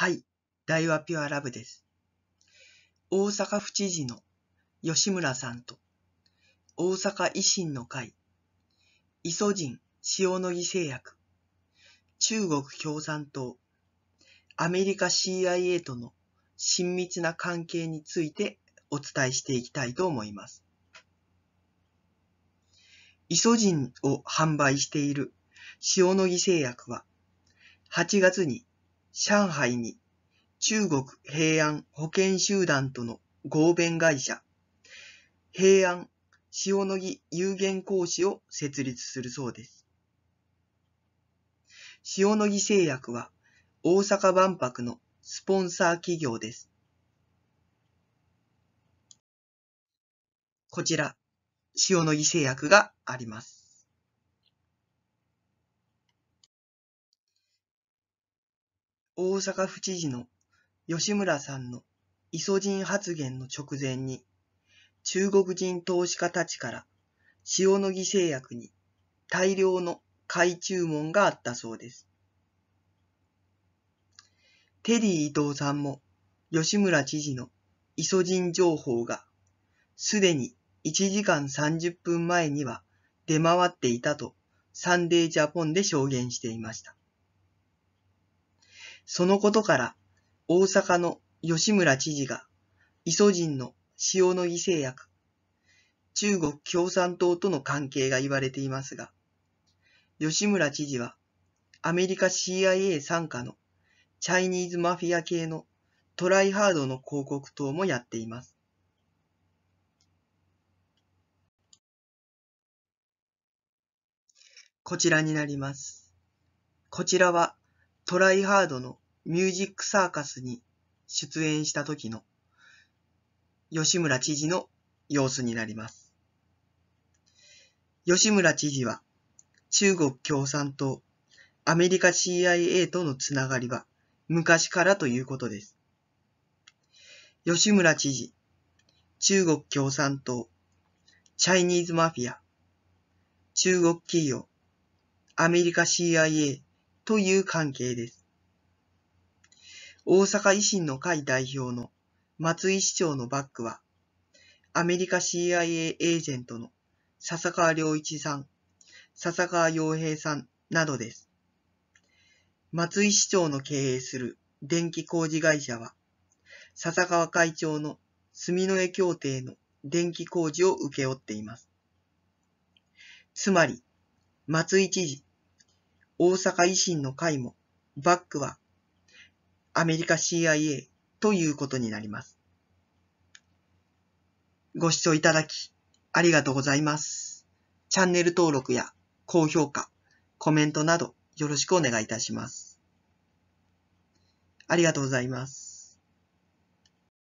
はい、大和ピュアラブです。大阪府知事の吉村さんと、大阪維新の会、イソジン塩野義製薬、中国共産党、アメリカ CIA との親密な関係についてお伝えしていきたいと思います。イソジンを販売している塩野義製薬は8月に上海に中国平安保険集団との合弁会社、平安塩野義有限公司を設立するそうです。塩野義製薬は大阪万博のスポンサー企業です。こちら、塩野義製薬があります。大阪府知事の吉村さんのイソジン発言の直前に、中国人投資家たちから塩野義製薬に大量の買い注文があったそうです。テリー伊藤さんも吉村知事のイソジン情報がすでに1時間30分前には出回っていたとサンデージャポンで証言していました。そのことから、大阪の吉村知事が、イソジンの塩野義製薬、中国共産党との関係が言われていますが、吉村知事は、アメリカ CIA 参加のチャイニーズマフィア系のトライハードの広告等もやっています。こちらになります。こちらはトライハードのミュージックサーカスに出演した時の吉村知事の様子になります。吉村知事は中国共産党、アメリカ CIA とのつながりは昔からということです。吉村知事、中国共産党、チャイニーズマフィア、中国企業、アメリカ CIA、という関係です。大阪維新の会代表の松井市長のバックは、アメリカ CIA エージェントの笹川良一さん、笹川洋平さんなどです。松井市長の経営する電気工事会社は、笹川会長の住之江協定の電気工事を請け負っています。つまり、松井知事、大阪維新の会も、バックはアメリカ CIA ということになります。ご視聴いただきありがとうございます。チャンネル登録や高評価、コメントなどよろしくお願いいたします。ありがとうございます。